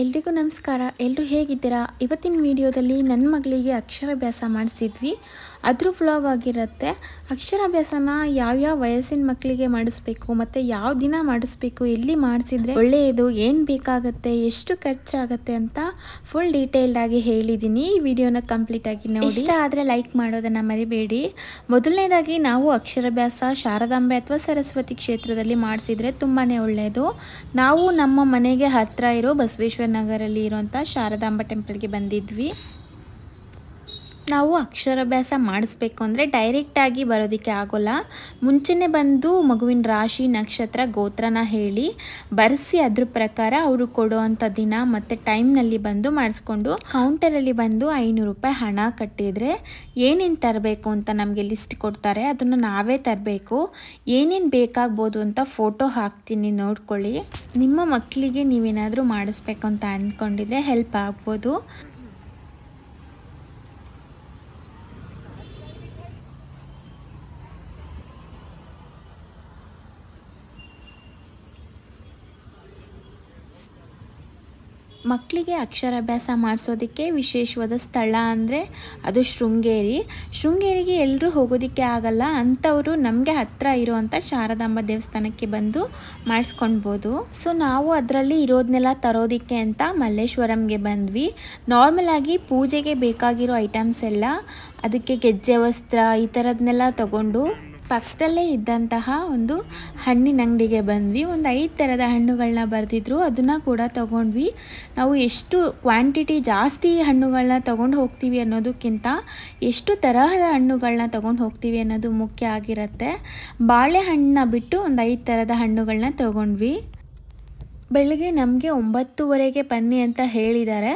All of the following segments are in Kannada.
ಎಲ್ರಿಗೂ ನಮಸ್ಕಾರ ಎಲ್ಲರೂ ಹೇಗಿದ್ದೀರಾ ಇವತ್ತಿನ ವಿಡಿಯೋದಲ್ಲಿ ನನ್ನ ಮಗಳಿಗೆ ಅಕ್ಷರಾಭ್ಯಾಸ ಮಾಡಿಸಿದ್ವಿ ಅದ್ರ ವ್ಲಾಗ್ ಆಗಿರುತ್ತೆ ಅಕ್ಷರಾಭ್ಯಾಸನ ಯಾವ್ಯಾವ ವಯಸ್ಸಿನ ಮಕ್ಕಳಿಗೆ ಮಾಡಿಸ್ಬೇಕು ಮತ್ತು ಯಾವ ದಿನ ಮಾಡಿಸ್ಬೇಕು ಎಲ್ಲಿ ಮಾಡಿಸಿದ್ರೆ ಒಳ್ಳೆಯದು ಏನು ಬೇಕಾಗುತ್ತೆ ಎಷ್ಟು ಖರ್ಚಾಗುತ್ತೆ ಅಂತ ಫುಲ್ ಡೀಟೇಲ್ಡ್ ಆಗಿ ಹೇಳಿದ್ದೀನಿ ಈ ವಿಡಿಯೋನ ಕಂಪ್ಲೀಟ್ ಆಗಿ ನೋಡಿ ಇಷ್ಟ ಆದರೆ ಲೈಕ್ ಮಾಡೋದನ್ನು ಮರಿಬೇಡಿ ಮೊದಲನೇದಾಗಿ ನಾವು ಅಕ್ಷರಾಭ್ಯಾಸ ಶಾರದಾಂಬೆ ಅಥವಾ ಸರಸ್ವತಿ ಕ್ಷೇತ್ರದಲ್ಲಿ ಮಾಡಿಸಿದ್ರೆ ತುಂಬಾ ಒಳ್ಳೆಯದು ನಾವು ನಮ್ಮ ಮನೆಗೆ ಹತ್ತಿರ ಇರೋ ಬಸವೇಶ್ವರ ನಗರಲ್ಲಿ ಇರೋಂಥ ಶಾರದಾಂಬ ಟೆಂಪಲ್ಗೆ ಬಂದಿದ್ವಿ ನಾವು ಅಕ್ಷರಾಭ್ಯಾಸ ಮಾಡಿಸ್ಬೇಕು ಅಂದರೆ ಡೈರೆಕ್ಟಾಗಿ ಬರೋದಕ್ಕೆ ಆಗೋಲ್ಲ ಮುಂಚೆನೇ ಬಂದು ಮಗುವಿನ ರಾಶಿ ನಕ್ಷತ್ರ ಗೋತ್ರನ ಹೇಳಿ ಬರೆಸಿ ಅದ್ರ ಪ್ರಕಾರ ಅವರು ಕೊಡುವಂಥ ದಿನ ಮತ್ತು ಟೈಮ್ನಲ್ಲಿ ಬಂದು ಮಾಡಿಸ್ಕೊಂಡು ಕೌಂಟರಲ್ಲಿ ಬಂದು ಐನೂರು ರೂಪಾಯಿ ಹಣ ಕಟ್ಟಿದರೆ ಏನೇನು ತರಬೇಕು ಅಂತ ನಮಗೆ ಲಿಸ್ಟ್ ಕೊಡ್ತಾರೆ ಅದನ್ನು ನಾವೇ ತರಬೇಕು ಏನೇನು ಬೇಕಾಗ್ಬೋದು ಅಂತ ಫೋಟೋ ಹಾಕ್ತೀನಿ ನೋಡ್ಕೊಳ್ಳಿ ನಿಮ್ಮ ಮಕ್ಕಳಿಗೆ ನೀವೇನಾದರೂ ಮಾಡಿಸ್ಬೇಕು ಅಂತ ಅಂದ್ಕೊಂಡಿದ್ರೆ ಹೆಲ್ಪ್ ಆಗ್ಬೋದು ಮಕ್ಕಳಿಗೆ ಅಕ್ಷರಾಭ್ಯಾಸ ಮಾಡಿಸೋದಕ್ಕೆ ವಿಶೇಷವಾದ ಸ್ಥಳ ಅಂದರೆ ಅದು ಶೃಂಗೇರಿ ಶೃಂಗೇರಿಗೆ ಎಲ್ಲರೂ ಹೋಗೋದಕ್ಕೆ ಆಗಲ್ಲ ಅಂಥವರು ನಮಗೆ ಹತ್ತಿರ ಇರೋವಂಥ ಶಾರದಾಂಬ ದೇವಸ್ಥಾನಕ್ಕೆ ಬಂದು ಮಾಡಿಸ್ಕೊಳ್ಬೋದು ಸೊ ನಾವು ಅದರಲ್ಲಿ ಇರೋದನ್ನೆಲ್ಲ ತರೋದಕ್ಕೆ ಅಂತ ಮಲ್ಲೇಶ್ವರಂಗೆ ಬಂದ್ವಿ ನಾರ್ಮಲಾಗಿ ಪೂಜೆಗೆ ಬೇಕಾಗಿರೋ ಐಟಮ್ಸ್ ಎಲ್ಲ ಅದಕ್ಕೆ ಗೆಜ್ಜೆ ವಸ್ತ್ರ ಈ ಥರದನ್ನೆಲ್ಲ ತಗೊಂಡು ಪಕ್ಕದಲ್ಲೇ ಇದ್ದಂತಹ ಒಂದು ಹಣ್ಣಿನ ಅಂಗಡಿಗೆ ಬಂದ್ವಿ ಒಂದು ಐದು ಥರದ ಹಣ್ಣುಗಳನ್ನ ಬರೆದಿದ್ರು ಅದನ್ನು ಕೂಡ ತೊಗೊಂಡ್ವಿ ನಾವು ಎಷ್ಟು ಕ್ವಾಂಟಿಟಿ ಜಾಸ್ತಿ ಹಣ್ಣುಗಳನ್ನ ತೊಗೊಂಡು ಹೋಗ್ತೀವಿ ಅನ್ನೋದಕ್ಕಿಂತ ಎಷ್ಟು ತರಹದ ಹಣ್ಣುಗಳನ್ನ ತೊಗೊಂಡು ಹೋಗ್ತೀವಿ ಅನ್ನೋದು ಮುಖ್ಯ ಆಗಿರುತ್ತೆ ಬಾಳೆಹಣ್ಣನ್ನ ಬಿಟ್ಟು ಒಂದು ಐದು ಥರದ ಹಣ್ಣುಗಳನ್ನ ತೊಗೊಂಡ್ವಿ ಬೆಳಗ್ಗೆ ನಮಗೆ ಒಂಬತ್ತುವರೆಗೆ ಬನ್ನಿ ಅಂತ ಹೇಳಿದ್ದಾರೆ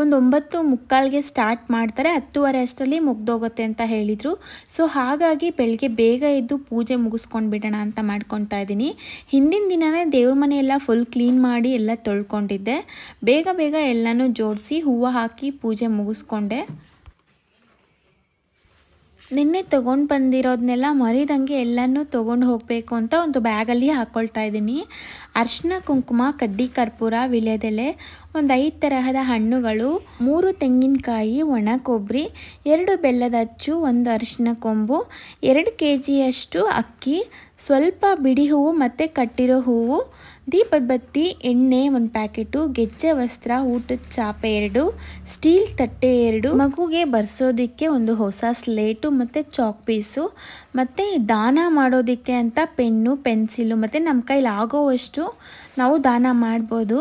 ಒಂದು ಒಂಬತ್ತು ಮುಕ್ಕಾಲ್ಗೆ ಸ್ಟಾರ್ಟ್ ಮಾಡ್ತಾರೆ ಹತ್ತುವರೆ ಅಷ್ಟರಲ್ಲಿ ಮುಗ್ದೋಗುತ್ತೆ ಅಂತ ಹೇಳಿದರು ಸೊ ಹಾಗಾಗಿ ಬೆಳಗ್ಗೆ ಬೇಗ ಎದ್ದು ಪೂಜೆ ಮುಗಿಸ್ಕೊಂಡು ಬಿಡೋಣ ಅಂತ ಮಾಡ್ಕೊತಾ ಇದ್ದೀನಿ ಹಿಂದಿನ ದಿನವೇ ದೇವ್ರ ಮನೆ ಫುಲ್ ಕ್ಲೀನ್ ಮಾಡಿ ಎಲ್ಲ ತೊಳ್ಕೊಂಡಿದ್ದೆ ಬೇಗ ಬೇಗ ಎಲ್ಲನೂ ಜೋಡಿಸಿ ಹೂವು ಹಾಕಿ ಪೂಜೆ ಮುಗಿಸ್ಕೊಂಡೆ ನಿನ್ನೆ ತೊಗೊಂಡು ಬಂದಿರೋದನ್ನೆಲ್ಲ ಮರಿದಂಗೆ ಎಲ್ಲನೂ ತೊಗೊಂಡು ಹೋಗಬೇಕು ಅಂತ ಒಂದು ಬ್ಯಾಗಲ್ಲಿ ಹಾಕ್ಕೊಳ್ತಾ ಇದ್ದೀನಿ ಅರ್ಶಿನ ಕುಂಕುಮ ಕಡ್ಡಿ ಕರ್ಪೂರ ವಿಳ್ಯದೆಲೆ ಒಂದು ಐದು ತರಹದ ಹಣ್ಣುಗಳು ಮೂರು ತೆಂಗಿನಕಾಯಿ ಒಣ ಕೊಬ್ಬರಿ ಎರಡು ಬೆಲ್ಲದ ಅಚ್ಚು ಒಂದು ಅರಿಶಿನ ಕೊಂಬು ಎರಡು ಕೆ ಜಿಯಷ್ಟು ಅಕ್ಕಿ ಸ್ವಲ್ಪ ಬಿಡಿ ಹೂವು ಮತ್ತು ಕಟ್ಟಿರೋ ಹೂವು ದೀಪದ ಬತ್ತಿ ಎಣ್ಣೆ ಒಂದು ಪ್ಯಾಕೆಟು ಗೆಜ್ಜೆ ವಸ್ತ್ರ ಊಟದ ಚಾಪೆ ಎರಡು ಸ್ಟೀಲ್ ತಟ್ಟೆ ಎರಡು ಮಗುಗೆ ಬರ್ಸೋದಕ್ಕೆ ಒಂದು ಹೊಸ ಸ್ಲೇಟು ಮತ್ತು ಚಾಕ್ ಪೀಸು ಮತ್ತು ದಾನ ಮಾಡೋದಕ್ಕೆ ಅಂತ ಪೆನ್ನು ಪೆನ್ಸಿಲು ಮತ್ತು ನಮ್ಮ ಕೈಲಿ ಆಗೋವಷ್ಟು ನಾವು ದಾನ ಮಾಡ್ಬೋದು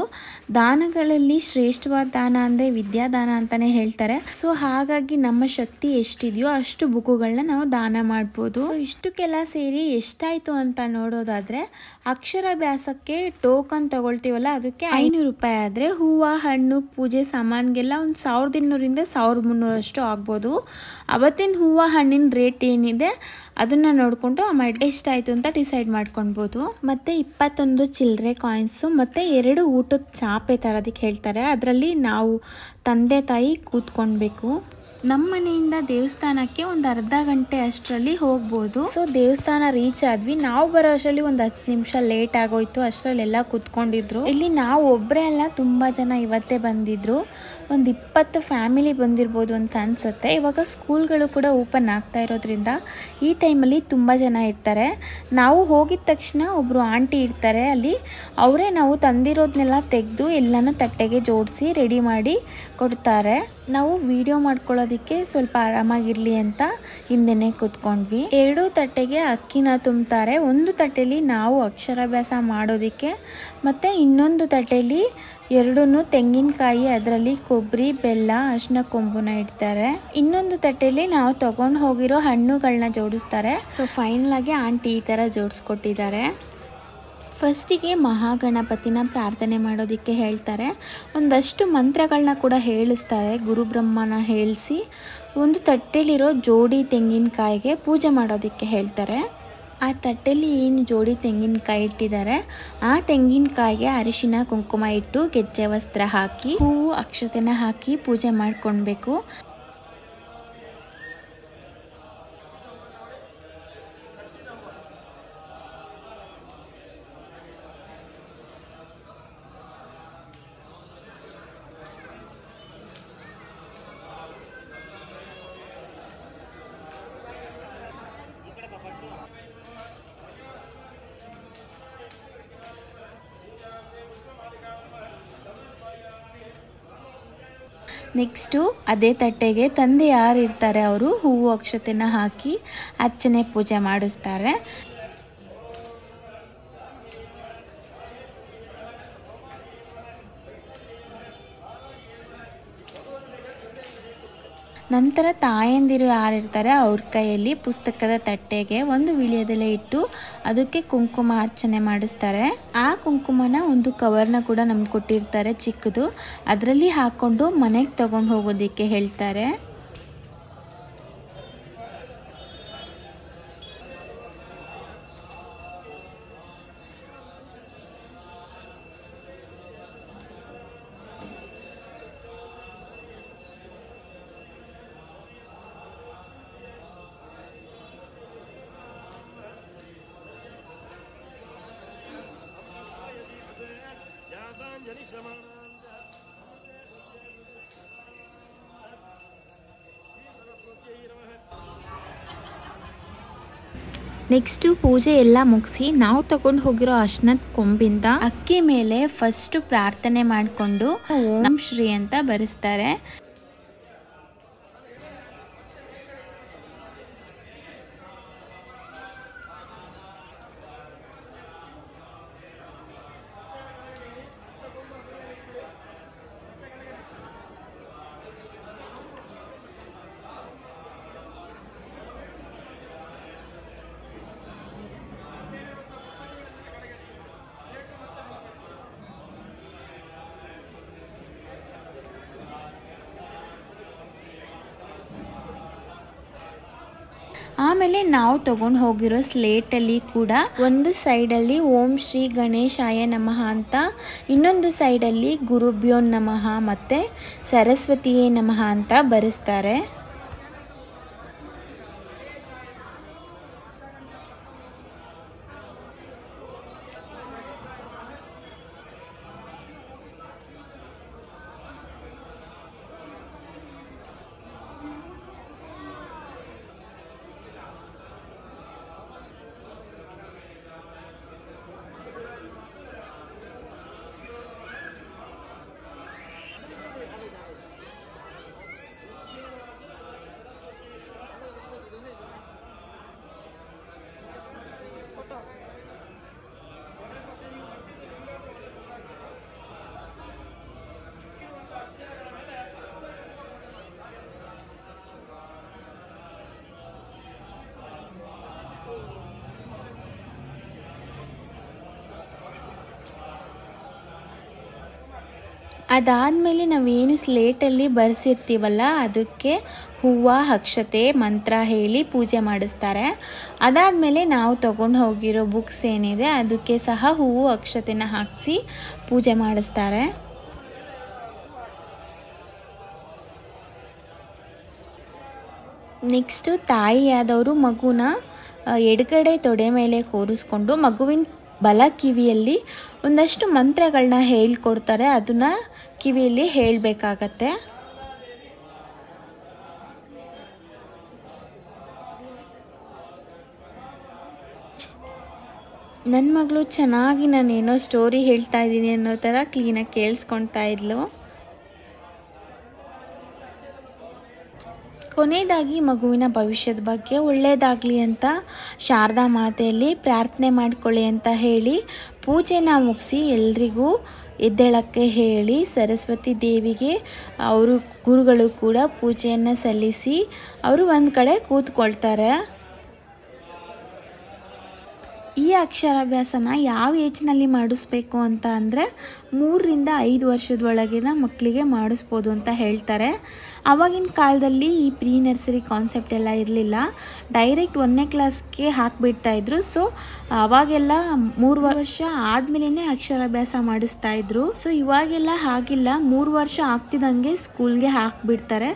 ದಾನಗಳಲ್ಲಿ ಶ್ರೇಷ್ಠವಾದ ದಾನ ಅಂದರೆ ವಿದ್ಯಾದಾನ ಅಂತಲೇ ಹೇಳ್ತಾರೆ ಸೊ ಹಾಗಾಗಿ ನಮ್ಮ ಶಕ್ತಿ ಎಷ್ಟಿದೆಯೋ ಅಷ್ಟು ಬುಕ್ಕುಗಳನ್ನ ನಾವು ದಾನ ಮಾಡ್ಬೋದು ಸೊ ಇಷ್ಟಕ್ಕೆಲ್ಲ ಸೇರಿ ಎಷ್ಟಾಯಿತು ಅಂತ ನೋಡೋದಾದರೆ ಅಕ್ಷರಾಭ್ಯಾಸಕ್ಕೆ ಟೋಕನ್ ತಗೊಳ್ತೀವಲ್ಲ ಅದಕ್ಕೆ ಐನೂರು ರೂಪಾಯಿ ಆದರೆ ಹೂವು ಹಣ್ಣು ಪೂಜೆ ಸಾಮಾನಿಗೆಲ್ಲ ಒಂದು ಸಾವಿರದ ಇನ್ನೂರಿಂದ ಸಾವಿರದ ಮುನ್ನೂರಷ್ಟು ಆಗ್ಬೋದು ಅವತ್ತಿನ ಹೂವು ಹಣ್ಣಿನ ರೇಟ್ ಏನಿದೆ ಅದನ್ನು ನೋಡಿಕೊಂಡು ಅಮೌಂಟ್ ಎಷ್ಟಾಯಿತು ಅಂತ ಡಿಸೈಡ್ ಮಾಡ್ಕೊಳ್ಬೋದು ಮತ್ತು ಇಪ್ಪತ್ತೊಂದು ಚಿಲ್ಲರೆ ಕಾಯಿನ್ ಕಾಯಿನ್ಸು ಮತ್ತು ಎರಡು ಊಟದ ಚಾಪೆ ಥರದಕ್ಕೆ ಹೇಳ್ತಾರೆ ಅದರಲ್ಲಿ ನಾವು ತಂದೆ ತಾಯಿ ಕೂತ್ಕೊಳ್ಬೇಕು ನಮ್ಮ ಮನೆಯಿಂದ ದೇವಸ್ಥಾನಕ್ಕೆ ಒಂದು ಅರ್ಧ ಗಂಟೆ ಅಷ್ಟರಲ್ಲಿ ಹೋಗ್ಬೋದು ಸೊ ದೇವಸ್ಥಾನ ರೀಚ್ ಆದ್ವಿ ನಾವು ಬರೋ ಅಷ್ಟರಲ್ಲಿ ಒಂದು ಹತ್ತು ನಿಮಿಷ ಲೇಟ್ ಆಗೋಯ್ತು ಅಷ್ಟರಲ್ಲೆಲ್ಲ ಕೂತ್ಕೊಂಡಿದ್ರು ಇಲ್ಲಿ ನಾವು ಒಬ್ಬರೇ ಅಲ್ಲ ತುಂಬ ಜನ ಇವತ್ತೇ ಬಂದಿದ್ರು ಒಂದು ಇಪ್ಪತ್ತು ಫ್ಯಾಮಿಲಿ ಬಂದಿರ್ಬೋದು ಅಂತ ಅನಿಸುತ್ತೆ ಇವಾಗ ಸ್ಕೂಲ್ಗಳು ಕೂಡ ಓಪನ್ ಆಗ್ತಾ ಇರೋದ್ರಿಂದ ಈ ಟೈಮಲ್ಲಿ ತುಂಬ ಜನ ಇರ್ತಾರೆ ನಾವು ಹೋಗಿದ ತಕ್ಷಣ ಒಬ್ಬರು ಆಂಟಿ ಇರ್ತಾರೆ ಅಲ್ಲಿ ಅವರೇ ನಾವು ತಂದಿರೋದನ್ನೆಲ್ಲ ತೆಗೆದು ಎಲ್ಲನೂ ತಟ್ಟೆಗೆ ಜೋಡಿಸಿ ರೆಡಿ ಮಾಡಿ ಕೊಡ್ತಾರೆ ನಾವು ವಿಡಿಯೋ ಮಾಡ್ಕೊಳ್ಳೋದಕ್ಕೆ ಸ್ವಲ್ಪ ಆರಾಮಾಗಿರಲಿ ಅಂತ ಹಿಂದೆನೆ ಕೂತ್ಕೊಂಡ್ವಿ ಎರಡು ತಟ್ಟೆಗೆ ಅಕ್ಕಿನ ತುಂಬುತ್ತಾರೆ ಒಂದು ತಟ್ಟೆಯಲ್ಲಿ ನಾವು ಅಕ್ಷರಾಭ್ಯಾಸ ಮಾಡೋದಕ್ಕೆ ಮತ್ತು ಇನ್ನೊಂದು ತಟ್ಟೆಯಲ್ಲಿ ಎರಡೂ ತೆಂಗಿನಕಾಯಿ ಅದರಲ್ಲಿ ಕೊಬ್ಬರಿ ಬೆಲ್ಲ ಅಶ್ನ ಕೊಂಬುನ ಇಡ್ತಾರೆ ಇನ್ನೊಂದು ತಟ್ಟೆಯಲ್ಲಿ ನಾವು ತೊಗೊಂಡು ಹೋಗಿರೋ ಹಣ್ಣುಗಳನ್ನ ಜೋಡಿಸ್ತಾರೆ ಸೊ ಫೈನಲ್ ಆಗಿ ಆಂಟಿ ಈ ಥರ ಜೋಡಿಸ್ಕೊಟ್ಟಿದ್ದಾರೆ ಫಸ್ಟಿಗೆ ಮಹಾಗಣಪತಿನ ಪ್ರಾರ್ಥನೆ ಮಾಡೋದಕ್ಕೆ ಹೇಳ್ತಾರೆ ಒಂದಷ್ಟು ಮಂತ್ರಗಳನ್ನ ಕೂಡ ಹೇಳಿಸ್ತಾರೆ ಗುರುಬ್ರಹ್ಮನ ಹೇಳಿಸಿ ಒಂದು ತಟ್ಟೆಲಿರೋ ಜೋಡಿ ತೆಂಗಿನಕಾಯಿಗೆ ಪೂಜೆ ಮಾಡೋದಕ್ಕೆ ಹೇಳ್ತಾರೆ ಆ ತಟ್ಟೆಯಲ್ಲಿ ಏನು ಜೋಡಿ ತೆಂಗಿನಕಾಯಿ ಇಟ್ಟಿದ್ದಾರೆ ಆ ತೆಂಗಿನಕಾಯಿಗೆ ಅರಿಶಿನ ಕುಂಕುಮ ಇಟ್ಟು ಗೆಜ್ಜೆ ವಸ್ತ್ರ ಹಾಕಿ ಹೂವು ಅಕ್ಷತೆನ ಹಾಕಿ ಪೂಜೆ ಮಾಡ್ಕೊಳ್ಬೇಕು ನೆಕ್ಸ್ಟು ಅದೇ ತಟ್ಟೆಗೆ ತಂದೆ ಇರ್ತಾರೆ ಅವರು ಹೂವು ಅಕ್ಷತೆನ ಹಾಕಿ ಅರ್ಚನೆ ಪೂಜೆ ಮಾಡಿಸ್ತಾರೆ ನಂತರ ತಾಯಂದಿರು ಯಾರಿರ್ತಾರೆ ಅವ್ರ ಕೈಯಲ್ಲಿ ಪುಸ್ತಕದ ತಟ್ಟೆಗೆ ಒಂದು ವಿಳಿಯದಲ್ಲೇ ಇಟ್ಟು ಅದಕ್ಕೆ ಕುಂಕುಮ ಅರ್ಚನೆ ಮಾಡಿಸ್ತಾರೆ ಆ ಕುಂಕುಮನ ಒಂದು ಕವರ್ನ ಕೂಡ ನಮ್ಗೆ ಕೊಟ್ಟಿರ್ತಾರೆ ಚಿಕ್ಕದು ಅದರಲ್ಲಿ ಹಾಕ್ಕೊಂಡು ಮನೆಗೆ ತಗೊಂಡು ಹೋಗೋದಕ್ಕೆ ಹೇಳ್ತಾರೆ ನೆಕ್ಸ್ಟು ಪೂಜೆ ಎಲ್ಲ ಮುಗಿಸಿ ನಾವು ತಗೊಂಡು ಹೋಗಿರೋ ಅಶ್ನದ ಕೊಂಬಿಂದ ಅಕ್ಕಿ ಮೇಲೆ ಫಸ್ಟ್ ಪ್ರಾರ್ಥನೆ ಮಾಡ್ಕೊಂಡು ಓಂ ಶ್ರೀ ಅಂತ ಬರೆಸ್ತಾರೆ ಆಮೇಲೆ ನಾವು ತಗೊಂಡು ಹೋಗಿರೋ ಸ್ಲೇಟಲ್ಲಿ ಕೂಡ ಒಂದು ಸೈಡಲ್ಲಿ ಓಂ ಶ್ರೀ ಗಣೇಶಾಯ ನಮಃ ಅಂತ ಇನ್ನೊಂದು ಸೈಡಲ್ಲಿ ಗುರುಬ್ಯೋನ್ ನಮಃ ಮತ್ತು ಸರಸ್ವತಿಯೇ ನಮಃ ಅಂತ ಬರೆಸ್ತಾರೆ ಅದಾದಮೇಲೆ ನಾವೇನು ಸ್ಲೇಟಲ್ಲಿ ಬರೆಸಿರ್ತೀವಲ್ಲ ಅದಕ್ಕೆ ಹೂವು ಅಕ್ಷತೆ ಮಂತ್ರ ಹೇಳಿ ಪೂಜೆ ಮಾಡಿಸ್ತಾರೆ ಅದಾದಮೇಲೆ ನಾವು ತೊಗೊಂಡು ಹೋಗಿರೋ ಬುಕ್ಸ್ ಏನಿದೆ ಅದಕ್ಕೆ ಸಹ ಹೂವು ಅಕ್ಷತೆನ ಹಾಕಿಸಿ ಪೂಜೆ ಮಾಡಿಸ್ತಾರೆ ನೆಕ್ಸ್ಟು ತಾಯಿಯಾದವರು ಮಗುನ ಎಡಗಡೆ ತೊಡೆ ಮೇಲೆ ಕೂರಿಸ್ಕೊಂಡು ಮಗುವಿನ ಬಲ ಕಿವಿಯಲ್ಲಿ ಒಂದಷ್ಟು ಮಂತ್ರಗಳನ್ನ ಹೇಳ್ಕೊಡ್ತಾರೆ ಅದನ್ನು ಕಿವಿಯಲ್ಲಿ ಹೇಳಬೇಕಾಗತ್ತೆ ನನ್ನ ಮಗಳು ಚೆನ್ನಾಗಿ ನಾನೇನೋ ಸ್ಟೋರಿ ಹೇಳ್ತಾ ಇದ್ದೀನಿ ಅನ್ನೋ ಥರ ಕ್ಲೀನಾಗಿ ಕೇಳಿಸ್ಕೊಳ್ತಾ ಇದ್ಲು ಕೊನೆಯದಾಗಿ ಮಗುವಿನ ಭವಿಷ್ಯದ ಬಗ್ಗೆ ಒಳ್ಳೆಯದಾಗಲಿ ಅಂತ ಶಾರದಾ ಮಾತೆಯಲ್ಲಿ ಪ್ರಾರ್ಥನೆ ಮಾಡಿಕೊಳ್ಳಿ ಅಂತ ಹೇಳಿ ಪೂಜೆನ ಮುಗಿಸಿ ಎಲ್ರಿಗೂ ಎದ್ದೇಳಕ್ಕೆ ಹೇಳಿ ಸರಸ್ವತಿ ದೇವಿಗೆ ಅವರು ಗುರುಗಳು ಕೂಡ ಪೂಜೆಯನ್ನು ಸಲ್ಲಿಸಿ ಅವರು ಒಂದು ಕಡೆ ಕೂತ್ಕೊಳ್ತಾರೆ ಈ ಅಕ್ಷರಾಭ್ಯಾಸನ ಯಾವ ಏಜ್ನಲ್ಲಿ ಮಾಡಿಸ್ಬೇಕು ಅಂತ ಅಂದರೆ ಮೂರರಿಂದ ಐದು ವರ್ಷದೊಳಗಿನ ಮಕ್ಕಳಿಗೆ ಮಾಡಿಸ್ಬೋದು ಅಂತ ಹೇಳ್ತಾರೆ ಆವಾಗಿನ ಕಾಲದಲ್ಲಿ ಈ ಪ್ರೀ ನರ್ಸರಿ ಕಾನ್ಸೆಪ್ಟ್ ಎಲ್ಲ ಇರಲಿಲ್ಲ ಡೈರೆಕ್ಟ್ ಒಂದನೇ ಕ್ಲಾಸ್ಗೆ ಇದ್ರು ಸೊ ಅವಾಗೆಲ್ಲ ಮೂರು ವರ್ಷ ಆದ್ಮೇಲೆ ಅಕ್ಷರಾಭ್ಯಾಸ ಇದ್ರು ಸೊ ಇವಾಗೆಲ್ಲ ಹಾಗಿಲ್ಲ ಮೂರು ವರ್ಷ ಆಗ್ತಿದ್ದಂಗೆ ಸ್ಕೂಲ್ಗೆ ಹಾಕಿಬಿಡ್ತಾರೆ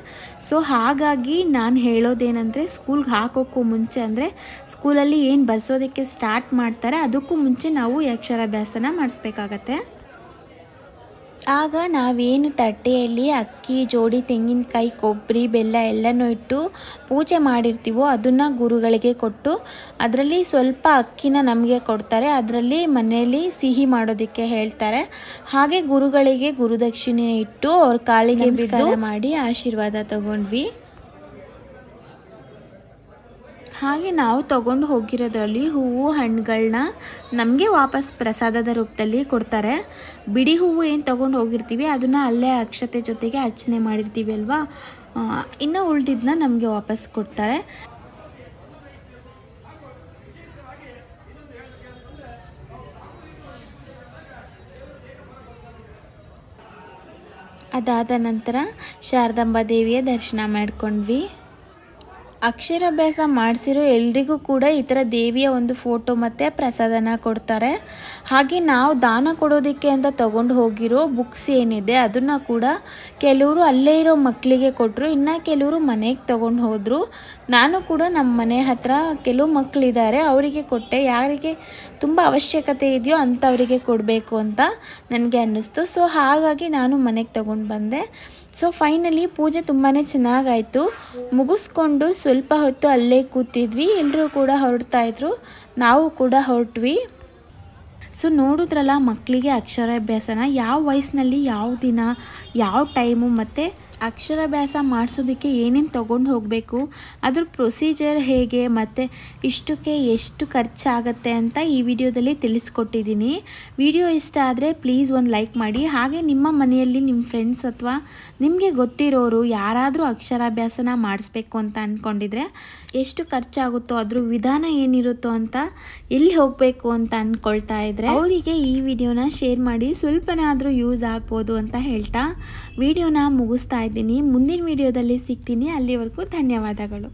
ಸೊ ಹಾಗಾಗಿ ನಾನು ಹೇಳೋದೇನೆಂದರೆ ಸ್ಕೂಲ್ಗೆ ಹಾಕೋಕ್ಕೂ ಮುಂಚೆ ಅಂದರೆ ಸ್ಕೂಲಲ್ಲಿ ಏನು ಬರ್ಸೋದಕ್ಕೆ ಸ್ಟಾರ್ಟ್ ಮಾಡ್ತಾರೆ ಅದಕ್ಕೂ ಮುಂಚೆ ನಾವು ಅಕ್ಷರಾಭ್ಯಾಸನ ಮಾಡಿಸ್ಬೇಕಾಗತ್ತೆ ಆಗ ನಾವೇನು ತಟ್ಟೆಯಲ್ಲಿ ಅಕ್ಕಿ ಜೋಡಿ ತೆಂಗಿನಕಾಯಿ ಕೊಬ್ಬರಿ ಬೆಲ್ಲ ಎಲ್ಲನೂ ಇಟ್ಟು ಪೂಜೆ ಮಾಡಿರ್ತೀವೋ ಅದನ್ನು ಗುರುಗಳಿಗೆ ಕೊಟ್ಟು ಅದರಲ್ಲಿ ಸ್ವಲ್ಪ ಅಕ್ಕಿನ ನಮಗೆ ಕೊಡ್ತಾರೆ ಅದರಲ್ಲಿ ಮನೆಯಲ್ಲಿ ಸಿಹಿ ಮಾಡೋದಕ್ಕೆ ಹೇಳ್ತಾರೆ ಹಾಗೆ ಗುರುಗಳಿಗೆ ಗುರುದಕ್ಷಿಣೆ ಇಟ್ಟು ಅವ್ರ ಕಾಲಿಗೆ ಬಿದ್ದು ಮಾಡಿ ಆಶೀರ್ವಾದ ತಗೊಂಡ್ವಿ ಹಾಗೆ ನಾವು ತಗೊಂಡು ಹೋಗಿರೋದ್ರಲ್ಲಿ ಹೂವು ಹಣ್ಣುಗಳನ್ನ ನಮಗೆ ವಾಪಸ್ ಪ್ರಸಾದದ ರೂಪದಲ್ಲಿ ಕೊಡ್ತಾರೆ ಬಿಡಿ ಹೂವು ಏನು ತೊಗೊಂಡು ಹೋಗಿರ್ತೀವಿ ಅದನ್ನು ಅಲ್ಲೇ ಅಕ್ಷತೆ ಜೊತೆಗೆ ಅರ್ಚನೆ ಮಾಡಿರ್ತೀವಿ ಅಲ್ವಾ ಇನ್ನು ಉಳಿದಿದ್ದನ್ನ ನಮಗೆ ವಾಪಸ್ ಕೊಡ್ತಾರೆ ಅದಾದ ನಂತರ ಶಾರದಾಂಬಾ ದೇವಿಯ ದರ್ಶನ ಮಾಡ್ಕೊಂಡ್ವಿ ಅಕ್ಷರಾಭ್ಯಾಸ ಮಾಡಿಸಿರೋ ಎಲ್ರಿಗೂ ಕೂಡ ಈ ಥರ ದೇವಿಯ ಒಂದು ಫೋಟೋ ಮತ್ತು ಪ್ರಸಾದನ ಕೊಡ್ತಾರೆ ಹಾಗೆ ನಾವು ದಾನ ಕೊಡೋದಕ್ಕೆ ಅಂತ ತೊಗೊಂಡು ಹೋಗಿರೋ ಬುಕ್ಸ್ ಏನಿದೆ ಅದನ್ನು ಕೂಡ ಕೆಲವರು ಅಲ್ಲೇ ಇರೋ ಮಕ್ಕಳಿಗೆ ಕೊಟ್ಟರು ಇನ್ನು ಕೆಲವರು ಮನೆಗೆ ತೊಗೊಂಡು ಹೋದರು ನಾನು ಕೂಡ ನಮ್ಮ ಮನೆ ಹತ್ರ ಕೆಲವು ಮಕ್ಕಳಿದ್ದಾರೆ ಅವರಿಗೆ ಕೊಟ್ಟೆ ಯಾರಿಗೆ ತುಂಬ ಅವಶ್ಯಕತೆ ಇದೆಯೋ ಅಂಥವರಿಗೆ ಕೊಡಬೇಕು ಅಂತ ನನಗೆ ಅನ್ನಿಸ್ತು ಸೊ ಹಾಗಾಗಿ ನಾನು ಮನೆಗೆ ತೊಗೊಂಡು ಬಂದೆ ಸೊ ಫೈನಲಿ ಪೂಜೆ ತುಂಬಾ ಚೆನ್ನಾಗಾಯಿತು ಮುಗಿಸ್ಕೊಂಡು ಸ್ವಲ್ಪ ಹೊತ್ತು ಅಲ್ಲೇ ಕೂತಿದ್ವಿ ಎಲ್ಲರೂ ಕೂಡ ಹೊರಡ್ತಾಯಿದ್ರು ನಾವು ಕೂಡ ಹೊರಟ್ವಿ ಸೊ ನೋಡಿದ್ರಲ್ಲ ಮಕ್ಕಳಿಗೆ ಅಕ್ಷರಾಭ್ಯಾಸನ ಯಾವ ವಯಸ್ಸಿನಲ್ಲಿ ಯಾವ ದಿನ ಯಾವ ಟೈಮು ಮತ್ತು ಅಕ್ಷರಾಭ್ಯಾಸ ಮಾಡಿಸೋದಕ್ಕೆ ಏನೇನು ತೊಗೊಂಡು ಹೋಗಬೇಕು ಅದ್ರ ಪ್ರೊಸೀಜರ್ ಹೇಗೆ ಮತ್ತು ಇಷ್ಟಕ್ಕೆ ಎಷ್ಟು ಖರ್ಚಾಗತ್ತೆ ಅಂತ ಈ ವಿಡಿಯೋದಲ್ಲಿ ತಿಳಿಸ್ಕೊಟ್ಟಿದ್ದೀನಿ ವಿಡಿಯೋ ಇಷ್ಟ ಆದರೆ ಪ್ಲೀಸ್ ಒಂದು ಲೈಕ್ ಮಾಡಿ ಹಾಗೆ ನಿಮ್ಮ ಮನೆಯಲ್ಲಿ ನಿಮ್ಮ ಫ್ರೆಂಡ್ಸ್ ಅಥವಾ ನಿಮಗೆ ಗೊತ್ತಿರೋರು ಯಾರಾದರೂ ಅಕ್ಷರಾಭ್ಯಾಸನ ಮಾಡಿಸ್ಬೇಕು ಅಂತ ಅಂದ್ಕೊಂಡಿದ್ರೆ ಎಷ್ಟು ಖರ್ಚಾಗುತ್ತೋ ಅದ್ರ ವಿಧಾನ ಏನಿರುತ್ತೋ ಅಂತ ಎಲ್ಲಿ ಹೋಗಬೇಕು ಅಂತ ಅಂದ್ಕೊಳ್ತಾ ಇದ್ರೆ ಅವರಿಗೆ ಈ ವಿಡಿಯೋನ ಶೇರ್ ಮಾಡಿ ಸ್ವಲ್ಪನಾದರೂ ಯೂಸ್ ಆಗ್ಬೋದು ಅಂತ ಹೇಳ್ತಾ ವಿಡಿಯೋನ ಮುಗಿಸ್ತಾ ಇದ್ದೀನಿ ಮುಂದಿನ ವಿಡಿಯೋದಲ್ಲಿ ಸಿಗ್ತೀನಿ ಅಲ್ಲಿವರೆಗೂ ಧನ್ಯವಾದಗಳು